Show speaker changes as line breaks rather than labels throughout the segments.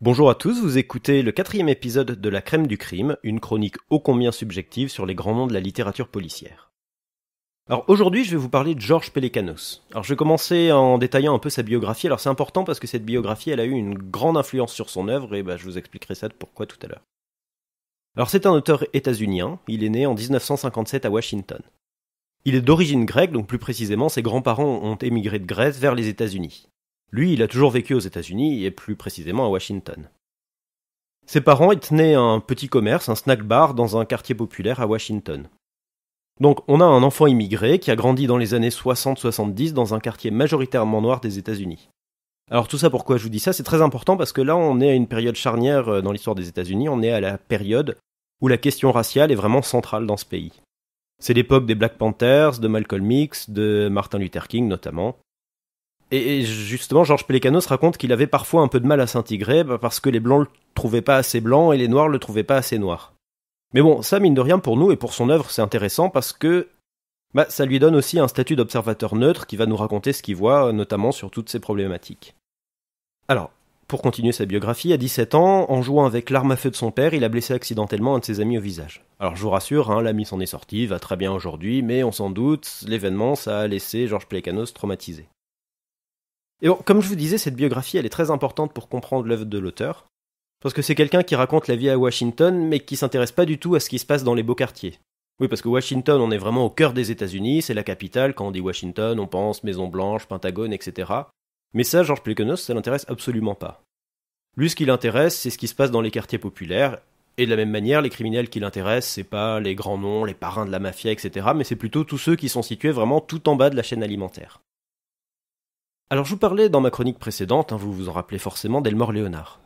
Bonjour à tous, vous écoutez le quatrième épisode de La Crème du Crime, une chronique ô combien subjective sur les grands noms de la littérature policière. Alors aujourd'hui, je vais vous parler de George Pelecanos. Alors je vais commencer en détaillant un peu sa biographie. Alors c'est important parce que cette biographie, elle a eu une grande influence sur son œuvre et bah, je vous expliquerai ça de pourquoi tout à l'heure. Alors c'est un auteur états-unien, il est né en 1957 à Washington. Il est d'origine grecque, donc plus précisément ses grands-parents ont émigré de Grèce vers les États-Unis. Lui, il a toujours vécu aux États-Unis et plus précisément à Washington. Ses parents, ils tenaient un petit commerce, un snack bar, dans un quartier populaire à Washington. Donc on a un enfant immigré qui a grandi dans les années 60-70 dans un quartier majoritairement noir des États-Unis. Alors tout ça, pourquoi je vous dis ça C'est très important parce que là, on est à une période charnière euh, dans l'histoire des États-Unis, on est à la période où la question raciale est vraiment centrale dans ce pays. C'est l'époque des Black Panthers, de Malcolm X, de Martin Luther King notamment. Et, justement, Georges Pelicanos raconte qu'il avait parfois un peu de mal à s'intégrer bah, parce que les blancs le trouvaient pas assez blanc et les noirs le trouvaient pas assez noir. Mais bon, ça mine de rien pour nous et pour son œuvre, c'est intéressant parce que bah, ça lui donne aussi un statut d'observateur neutre qui va nous raconter ce qu'il voit, notamment sur toutes ces problématiques. Alors, pour continuer sa biographie, à 17 ans, en jouant avec l'arme à feu de son père, il a blessé accidentellement un de ses amis au visage. Alors je vous rassure, hein, l'ami s'en est sorti, va très bien aujourd'hui, mais on s'en doute, l'événement, ça a laissé Georges Plécanos traumatisé. Et comme je vous disais, cette biographie, elle est très importante pour comprendre l'œuvre de l'auteur, parce que c'est quelqu'un qui raconte la vie à Washington, mais qui s'intéresse pas du tout à ce qui se passe dans les beaux quartiers. Oui, parce que Washington, on est vraiment au cœur des États-Unis, c'est la capitale. Quand on dit Washington, on pense Maison Blanche, Pentagone, etc. Mais ça, Georges Plékenos, ça l'intéresse absolument pas. Lui, ce qui l'intéresse, c'est ce qui se passe dans les quartiers populaires. Et de la même manière, les criminels qui l'intéressent, c'est pas les grands noms, les parrains de la mafia, etc. Mais c'est plutôt tous ceux qui sont situés vraiment tout en bas de la chaîne alimentaire. Alors je vous parlais dans ma chronique précédente, hein, vous vous en rappelez forcément, d'Elmore Leonard.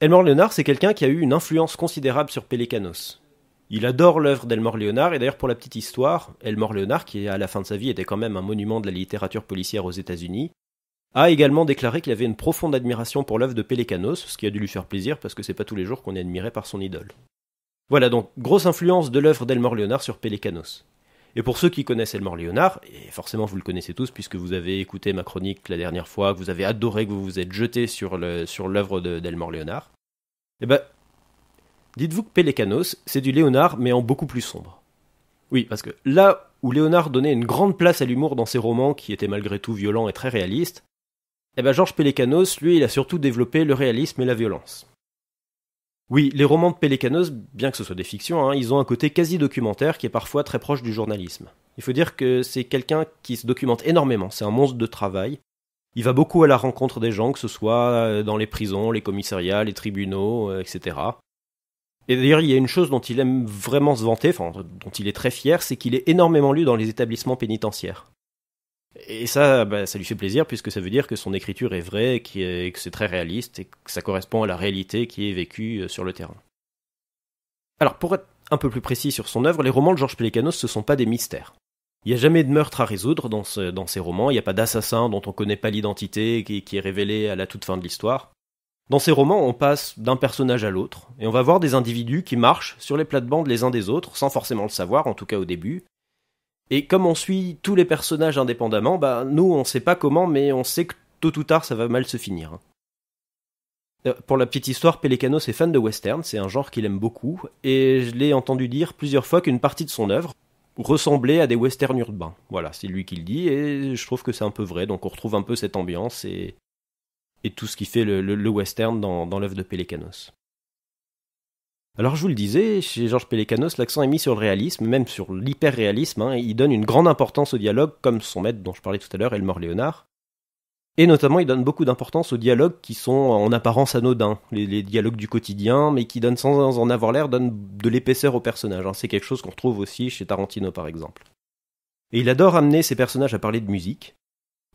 Elmore Leonard, c'est quelqu'un qui a eu une influence considérable sur Pelécanos. Il adore l'œuvre d'Elmore Leonard et d'ailleurs pour la petite histoire, Elmore Leonard, qui à la fin de sa vie était quand même un monument de la littérature policière aux États-Unis, a également déclaré qu'il avait une profonde admiration pour l'œuvre de Pelecanos, ce qui a dû lui faire plaisir parce que c'est pas tous les jours qu'on est admiré par son idole. Voilà donc, grosse influence de l'œuvre d'Elmore Leonard sur Pelecanos. Et pour ceux qui connaissent Elmore Léonard, et forcément vous le connaissez tous puisque vous avez écouté ma chronique la dernière fois, vous avez adoré, que vous vous êtes jeté sur l'œuvre sur d'Elmore Léonard, eh ben, dites-vous que Pelécanos, c'est du Léonard mais en beaucoup plus sombre. Oui, parce que là où Léonard donnait une grande place à l'humour dans ses romans qui étaient malgré tout violents et très réalistes, eh ben Georges Pelécanos, lui, il a surtout développé le réalisme et la violence. Oui, les romans de Pelécanos, bien que ce soit des fictions, hein, ils ont un côté quasi documentaire qui est parfois très proche du journalisme. Il faut dire que c'est quelqu'un qui se documente énormément, c'est un monstre de travail. Il va beaucoup à la rencontre des gens, que ce soit euh, dans les prisons, les commissariats, les tribunaux, euh, etc. Et d'ailleurs, il y a une chose dont il aime vraiment se vanter, dont il est très fier, c'est qu'il est énormément lu dans les établissements pénitentiaires. Et ça, bah, ça lui fait plaisir puisque ça veut dire que son écriture est vraie, que c'est très réaliste et que ça correspond à la réalité qui est vécue euh, sur le terrain. Alors pour être un peu plus précis sur son œuvre, les romans de Georges Pelicanos ne sont pas des mystères. Il n'y a jamais de meurtre à résoudre dans, ces romans, il n'y a pas d'assassin dont on ne connaît pas l'identité qui, qui est révélé à la toute fin de l'histoire. Dans ces romans, on passe d'un personnage à l'autre, et on va voir des individus qui marchent sur les plates-bandes les uns des autres, sans forcément le savoir, en tout cas au début, et comme on suit tous les personnages indépendamment, bah, nous, on sait pas comment, mais on sait que tôt ou tard, ça va mal se finir. Euh, pour la petite histoire, Pelécanos est fan de western, c'est un genre qu'il aime beaucoup, et je l'ai entendu dire plusieurs fois qu'une partie de son œuvre ressemblait à des westerns urbains. Voilà, c'est lui qui le dit, et je trouve que c'est un peu vrai, donc on retrouve un peu cette ambiance et, et tout ce qui fait le, western dans, dans l'œuvre de Pelecanos. Alors je vous le disais, chez Georges Pelécanos, l'accent est mis sur le réalisme, même sur l'hyper-réalisme, hein, il donne une grande importance au dialogue, comme son maître dont je parlais tout à l'heure, Elmore Léonard. Et notamment, il donne beaucoup d'importance aux dialogues qui sont en apparence anodins, les, dialogues du quotidien, mais qui donnent sans en avoir l'air, donnent de l'épaisseur au personnage. Hein. C'est quelque chose qu'on retrouve aussi chez Tarantino, par exemple. Et il adore amener ses personnages à parler de musique,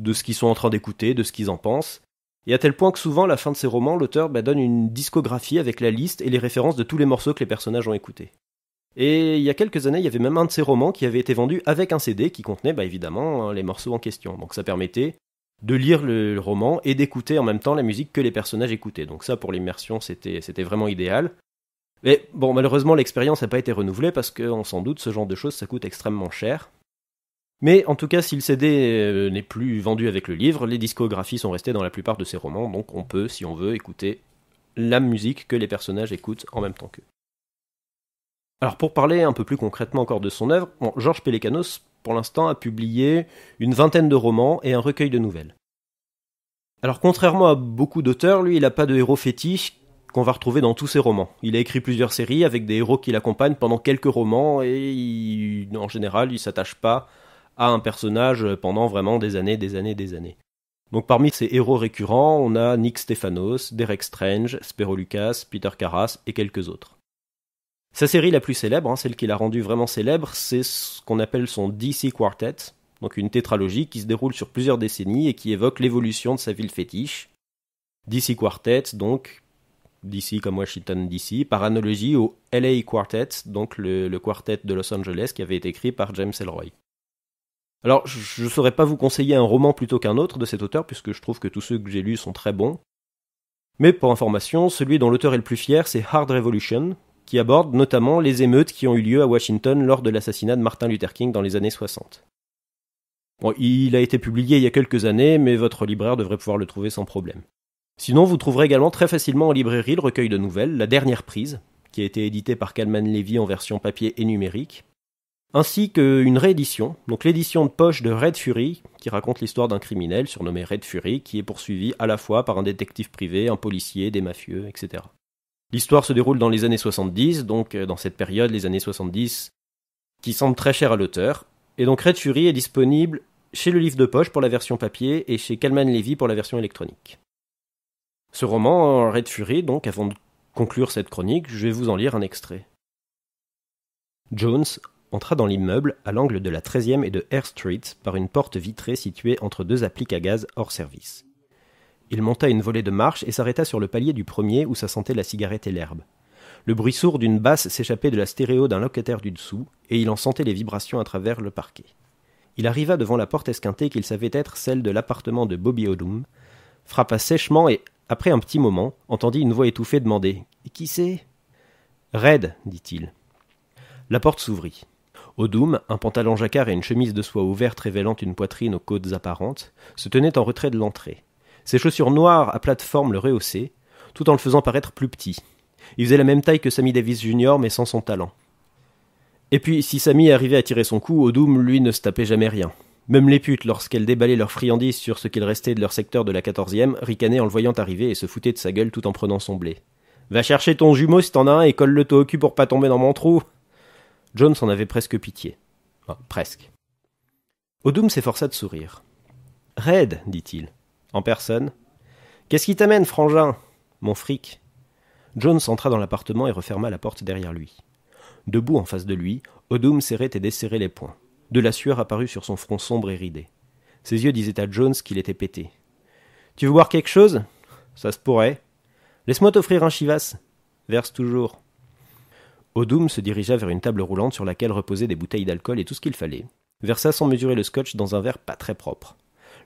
de ce qu'ils sont en train d'écouter, de ce qu'ils en pensent, et à tel point que souvent, à la fin de ses romans, l'auteur bah, donne une discographie avec la liste et les références de tous les morceaux que les personnages ont écoutés. Et il y a quelques années, il y avait même un de ses romans qui avait été vendu avec un CD qui contenait bah, évidemment hein, les morceaux en question. Donc ça permettait de lire le roman et d'écouter en même temps la musique que les personnages écoutaient. Donc ça, pour l'immersion, c'était vraiment idéal. Mais bon, malheureusement, l'expérience n'a pas été renouvelée parce que, sans s'en doute, ce genre de choses, ça coûte extrêmement cher. Mais en tout cas, si le CD euh, n'est plus vendu avec le livre, les discographies sont restées dans la plupart de ses romans, donc on peut, si on veut, écouter la musique que les personnages écoutent en même temps qu'eux. Alors pour parler un peu plus concrètement encore de son œuvre, Georges Pelicanos, pour l'instant, a publié une vingtaine de romans et un recueil de nouvelles. Alors contrairement à beaucoup d'auteurs, lui, il n'a pas de héros fétiche qu'on va retrouver dans tous ses romans. Il a écrit plusieurs séries avec des héros qui l'accompagnent pendant quelques romans et en général, il s'attache pas à un personnage pendant vraiment des années, des années, des années. Donc parmi ces héros récurrents, on a Nick Stephanos, Derek Strange, Spero Lucas, Peter Carras et quelques autres. Sa série la plus célèbre, hein, celle qui l'a rendue vraiment célèbre, c'est ce qu'on appelle son DC Quartet, donc une tétralogie qui se déroule sur plusieurs décennies et qui évoque l'évolution de sa ville fétiche. DC Quartet, donc, DC comme Washington DC, par analogie au LA Quartet, donc le, le quartet de Los Angeles qui avait été écrit par James Elroy. Alors, je ne saurais pas vous conseiller un roman plutôt qu'un autre de cet auteur, puisque je trouve que tous ceux que j'ai lus sont très bons. Mais pour information, celui dont l'auteur est le plus fier, c'est Hard Revolution, qui aborde notamment les émeutes qui ont eu lieu à Washington lors de l'assassinat de Martin Luther King dans les années 60. Bon, il a été publié il y a quelques années, mais votre libraire devrait pouvoir le trouver sans problème. Sinon, vous trouverez également très facilement en librairie le recueil de nouvelles, La Dernière Prise, qui a été édité par Kalman Levy en version papier et numérique, ainsi qu'une réédition, donc l'édition de poche de Red Fury, qui raconte l'histoire d'un criminel surnommé Red Fury, qui est poursuivi à la fois par un détective privé, un policier, des mafieux, etc. L'histoire se déroule dans les années 70, donc euh, dans cette période, les années 70, qui semble très chère à l'auteur. Et donc Red Fury est disponible chez le livre de poche pour la version papier et chez Calman Levy pour la version électronique. Ce roman, Red Fury, donc, avant de conclure cette chronique, je vais vous en lire un extrait. Jones, entra dans l'immeuble à l'angle de la 13e et de Air Street par une porte vitrée située entre deux appliques à gaz hors service. Il monta une volée de marches et s'arrêta sur le palier du premier où ça sentait la cigarette et l'herbe. Le bruit sourd d'une basse s'échappait de la stéréo d'un locataire du dessous, et il en sentait les vibrations à travers le parquet. Il arriva devant la porte esquintée qu'il savait être celle de l'appartement de Bobby Odom, frappa sèchement et, après un petit moment, entendit une voix étouffée demander Qui c'est Red, dit-il. La porte s'ouvrit. Odum, un pantalon jacquard et une chemise de soie ouverte révélant une poitrine aux côtes apparentes, se tenait en retrait de l'entrée. Ses chaussures noires à plateforme le rehaussaient, tout en le faisant paraître plus petit. Il faisait la même taille que Sammy Davis Jr., mais sans son talent. Et puis, si Sammy arrivait à tirer son coup, Odum, lui, ne se tapait jamais rien. Même les putes, lorsqu'elles déballaient leurs friandises sur ce qu'il restait de leur secteur de la quatorzième, ricanaient en le voyant arriver et se foutaient de sa gueule tout en prenant son blé. Va chercher ton jumeau si t'en as un et colle-le toi au cul pour pas tomber dans mon trou Jones en avait presque pitié. presque. Odum s'efforça de sourire. Red, dit-il, en personne. Qu'est-ce qui t'amène, frangin Mon fric. Jones entra dans l'appartement et referma la porte derrière lui. Debout en face de lui, Odum serrait et desserrait les poings. De la sueur apparut sur son front sombre et ridé. Ses yeux disaient à Jones qu'il était pété. Tu veux boire quelque chose Ça se pourrait. Laisse-moi t'offrir un chivas. Verse toujours. Odum se dirigea vers une table roulante sur laquelle reposaient des bouteilles d'alcool et tout ce qu'il fallait, versa sans mesurer le scotch dans un verre pas très propre.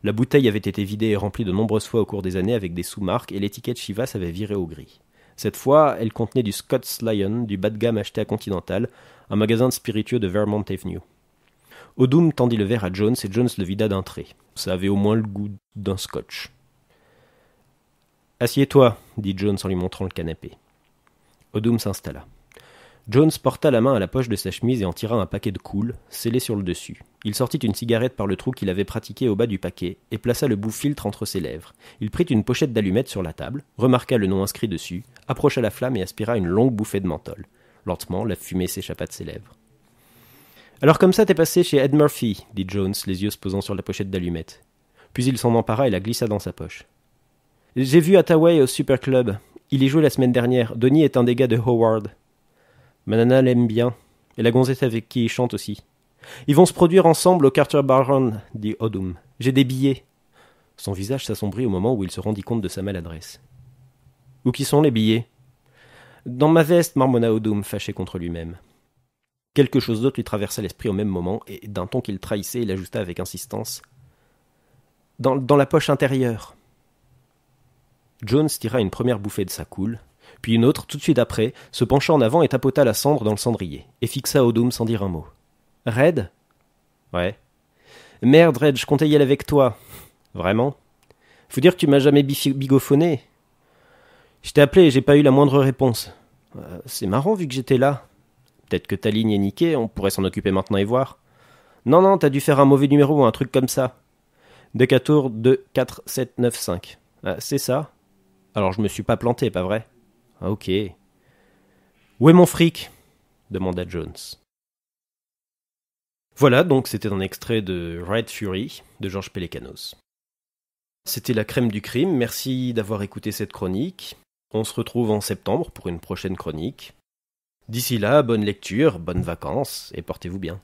La bouteille avait été vidée et remplie de nombreuses fois au cours des années avec des sous-marques et l'étiquette Chivas avait viré au gris. Cette fois, elle contenait du Scots Lion, du bas de gamme acheté à Continental, un magasin de spiritueux de Vermont Avenue. Odum tendit le verre à Jones et Jones le vida d'un trait. Ça avait au moins le goût d'un scotch. Assieds-toi, dit Jones en lui montrant le canapé. Odum s'installa. Jones porta la main à la poche de sa chemise et en tira un paquet de coule, scellé sur le dessus. Il sortit une cigarette par le trou qu'il avait pratiqué au bas du paquet et plaça le bout filtre entre ses lèvres. Il prit une pochette d'allumettes sur la table, remarqua le nom inscrit dessus, approcha la flamme et aspira une longue bouffée de menthol. Lentement, la fumée s'échappa de ses lèvres. Alors comme ça t'es passé chez Ed Murphy, dit Jones, les yeux se posant sur la pochette d'allumettes. Puis il s'en empara et la glissa dans sa poche. J'ai vu Attaway au Super Club. Il y jouait la semaine dernière. Donnie est un des gars de Howard. Manana l'aime bien, et la gonzette avec qui il chante aussi. Ils vont se produire ensemble au Carter Baron, dit Odum. J'ai des billets. Son visage s'assombrit au moment où il se rendit compte de sa maladresse. Où qui sont les billets Dans ma veste, marmonna Odum, fâché contre lui-même. Quelque chose d'autre lui traversa l'esprit au même moment, et d'un ton qu'il trahissait, il ajusta avec insistance. dans la poche intérieure. Jones tira une première bouffée de sa coule, puis une autre tout de suite après, se pencha en avant et tapota la cendre dans le cendrier, et fixa Odum sans dire un mot. Red Ouais. Merde, Red, je comptais y aller avec toi. Vraiment Faut dire que tu m'as jamais bigophoné. »« Je t'ai appelé et j'ai pas eu la moindre réponse. Euh, c'est marrant vu que j'étais là. Peut-être que ta ligne est niquée, on pourrait s'en occuper maintenant et voir. Non, non, t'as dû faire un mauvais numéro ou un truc comme ça. sept, 24795. Ah, euh, c'est ça Alors je me suis pas planté, pas vrai ah, ok. Où est mon fric demanda Jones. Voilà, donc c'était un extrait de Red Fury de Georges Pelecanos. C'était la crème du crime, merci d'avoir écouté cette chronique. On se retrouve en septembre pour une prochaine chronique. D'ici là, bonne lecture, bonnes vacances et portez-vous bien.